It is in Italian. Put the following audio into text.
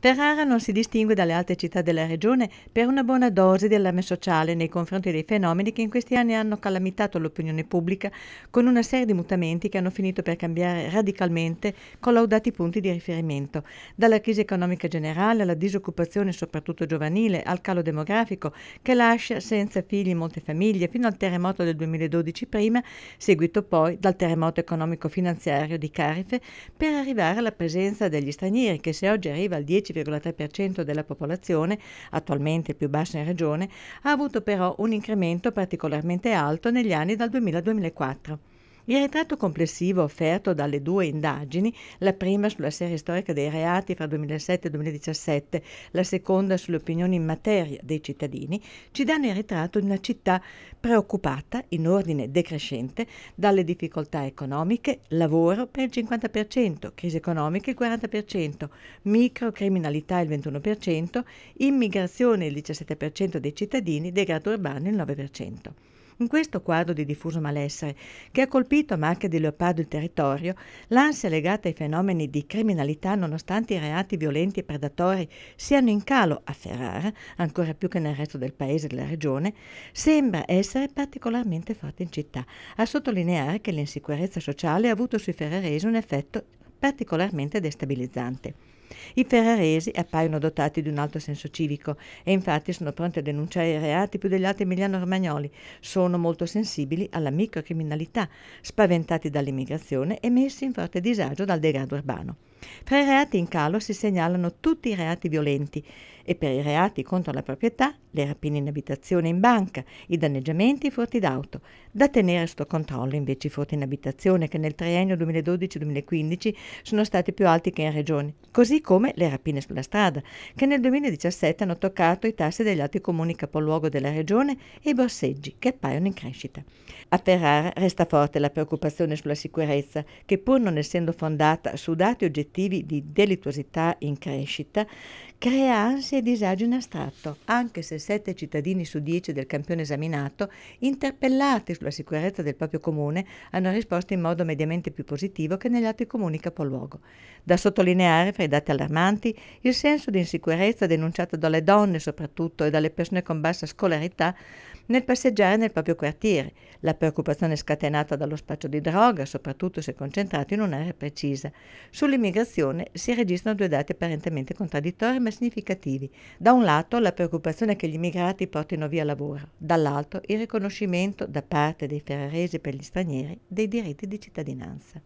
Ferrara non si distingue dalle altre città della regione per una buona dose di allarme sociale nei confronti dei fenomeni che in questi anni hanno calamitato l'opinione pubblica con una serie di mutamenti che hanno finito per cambiare radicalmente collaudati punti di riferimento, dalla crisi economica generale alla disoccupazione soprattutto giovanile, al calo demografico che lascia senza figli molte famiglie, fino al terremoto del 2012 prima, seguito poi dal terremoto economico-finanziario di Carife, per arrivare alla presenza degli stranieri che se oggi arriva al 10 10,3% della popolazione, attualmente il più basso in regione, ha avuto però un incremento particolarmente alto negli anni dal 2000 al 2004. Il ritratto complessivo offerto dalle due indagini, la prima sulla serie storica dei reati fra 2007 e 2017, la seconda sulle opinioni in materia dei cittadini, ci danno il ritratto di una città preoccupata, in ordine decrescente, dalle difficoltà economiche, lavoro per il 50%, crisi economica il 40%, microcriminalità il 21%, immigrazione il 17% dei cittadini, degrado urbano il 9%. In questo quadro di diffuso malessere, che ha colpito ma anche di leopardo il territorio, l'ansia legata ai fenomeni di criminalità nonostante i reati violenti e predatori siano in calo a Ferrara, ancora più che nel resto del paese e della regione, sembra essere particolarmente forte in città, a sottolineare che l'insicurezza sociale ha avuto sui ferraresi un effetto particolarmente destabilizzante. I ferraresi appaiono dotati di un alto senso civico e infatti sono pronti a denunciare i reati più degli altri emiliano-romagnoli, sono molto sensibili alla microcriminalità, spaventati dall'immigrazione e messi in forte disagio dal degrado urbano. Fra i reati in calo si segnalano tutti i reati violenti e per i reati contro la proprietà le rapine in abitazione e in banca, i danneggiamenti e i furti d'auto, da tenere sotto controllo invece i furti in abitazione che nel triennio 2012-2015 sono stati più alti che in regione, così come le rapine sulla strada, che nel 2017 hanno toccato i tassi degli altri comuni capoluogo della regione e i borseggi, che appaiono in crescita. A Ferrara resta forte la preoccupazione sulla sicurezza, che pur non essendo fondata su dati oggettivi di delittuosità in crescita, crea ansia e disagio in astratto, anche se 7 cittadini su 10 del campione esaminato, interpellati sulla sicurezza del proprio comune, hanno risposto in modo mediamente più positivo che negli altri comuni capoluogo. Da sottolineare, fra i dati allarmanti, il senso di insicurezza denunciato dalle donne soprattutto e dalle persone con bassa scolarità nel passeggiare nel proprio quartiere, la preoccupazione scatenata dallo spaccio di droga, soprattutto se concentrato in un'area precisa. Sull'immigrazione si registrano due dati apparentemente contraddittori ma significativi. Da un lato la preoccupazione che gli immigrati portino via lavoro, dall'altro il riconoscimento da parte dei ferraresi per gli stranieri dei diritti di cittadinanza.